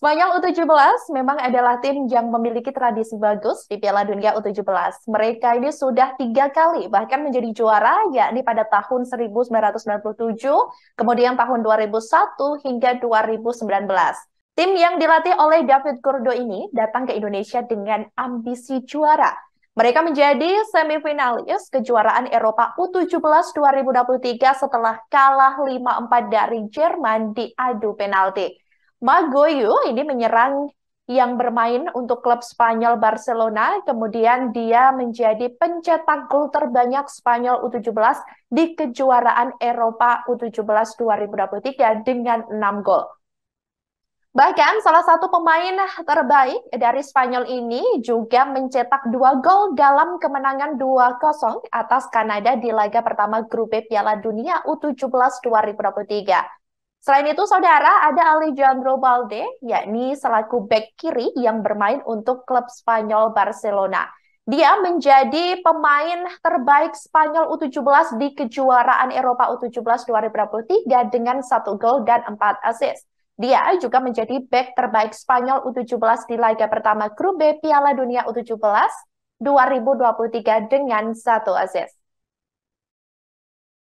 Spanyol U17 memang adalah tim yang memiliki tradisi bagus di Piala Dunia U17. Mereka ini sudah tiga kali bahkan menjadi juara, yakni pada tahun 1997, kemudian tahun 2001 hingga 2019. Tim yang dilatih oleh David Gordo ini datang ke Indonesia dengan ambisi juara. Mereka menjadi semifinalis kejuaraan Eropa U17 2023 setelah kalah 5-4 dari Jerman di adu penalti. Magoyo ini menyerang yang bermain untuk klub Spanyol Barcelona, kemudian dia menjadi pencetak gol terbanyak Spanyol U17 di kejuaraan Eropa U17 2023 dengan 6 gol. Bahkan salah satu pemain terbaik dari Spanyol ini juga mencetak dua gol dalam kemenangan 2-0 atas Kanada di laga pertama Grup B Piala Dunia U17 2023. Selain itu, saudara, ada Alejandro Balde, yakni selaku back kiri yang bermain untuk klub Spanyol Barcelona. Dia menjadi pemain terbaik Spanyol U17 di kejuaraan Eropa U17 2023 dengan satu gol dan empat assist. Dia juga menjadi back terbaik Spanyol U17 di laga pertama Grup B Piala Dunia U17 2023 dengan satu assist.